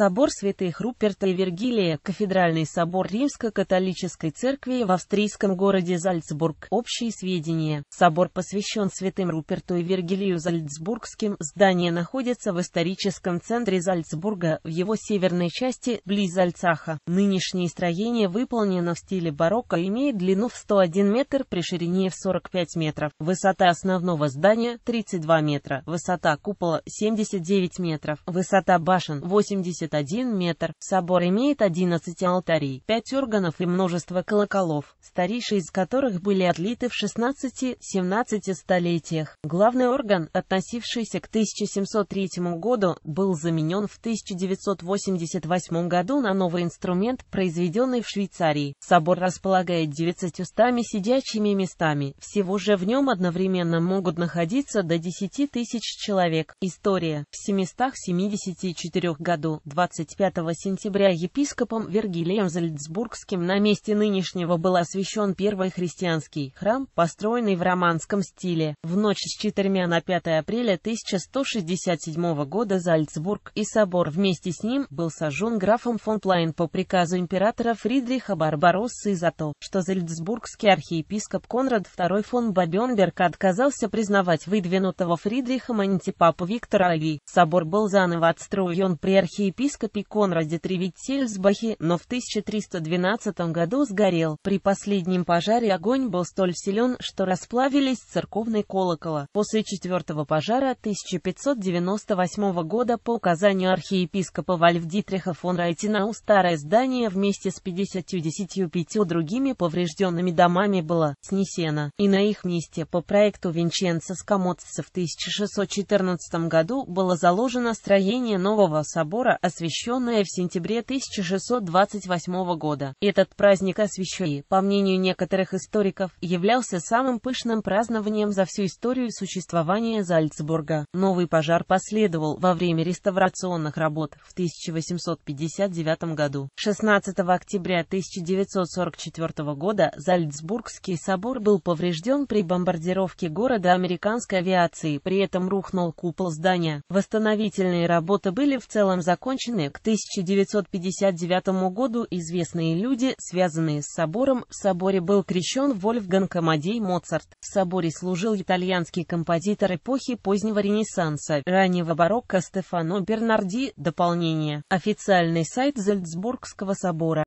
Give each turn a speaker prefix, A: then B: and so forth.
A: Собор святых Руперта и Вергилия, кафедральный собор Римско-католической церкви в австрийском городе Зальцбург. Общие сведения. Собор посвящен святым Руперту и Вергилию Зальцбургским. Здание находится в историческом центре Зальцбурга, в его северной части, близ Зальцаха. Нынешнее строение выполнено в стиле барокко и имеет длину в 101 метр при ширине в 45 метров. Высота основного здания 32 метра, высота купола 79 метров, высота башен 80 21 метр. Собор имеет 11 алтарей, 5 органов и множество колоколов, старейшие из которых были отлиты в 16-17 столетиях. Главный орган, относившийся к 1703 году, был заменен в 1988 году на новый инструмент, произведенный в Швейцарии. Собор располагает 900 сидячими местами. Всего же в нем одновременно могут находиться до 10 тысяч человек. История. В 774 году 25 сентября епископом Вергилием Зальцбургским на месте нынешнего был освящен первый христианский храм, построенный в романском стиле. В ночь с 4 на 5 апреля 1167 года Зальцбург и собор вместе с ним был сожжен графом фон Плайн по приказу императора Фридриха Барбароссы за то, что зальцбургский архиепископ Конрад II фон Бабенберг отказался признавать выдвинутого Фридрихом антипапу Виктора Али. Собор был заново отстроен при архиепископе епископе Конраде Тревиттельсбахе, но в 1312 году сгорел. При последнем пожаре огонь был столь силен, что расплавились церковные колокола. После четвертого пожара 1598 года по указанию архиепископа Вальфдитриха фон Райтинау старое здание вместе с 50-95 другими поврежденными домами было снесено, и на их месте по проекту Винченца Скамотца в 1614 году было заложено строение нового собора, освященная в сентябре 1628 года. Этот праздник освященный, по мнению некоторых историков, являлся самым пышным празднованием за всю историю существования Зальцбурга. Новый пожар последовал во время реставрационных работ в 1859 году. 16 октября 1944 года Зальцбургский собор был поврежден при бомбардировке города американской авиации, при этом рухнул купол здания. Восстановительные работы были в целом закончены назначены к 1959 году известные люди, связанные с собором. В соборе был крещен Вольфганг Амадей Моцарт. В соборе служил итальянский композитор эпохи позднего Ренессанса, раннего барокко Стефано Бернарди. Дополнение. Официальный сайт Зальцбургского собора.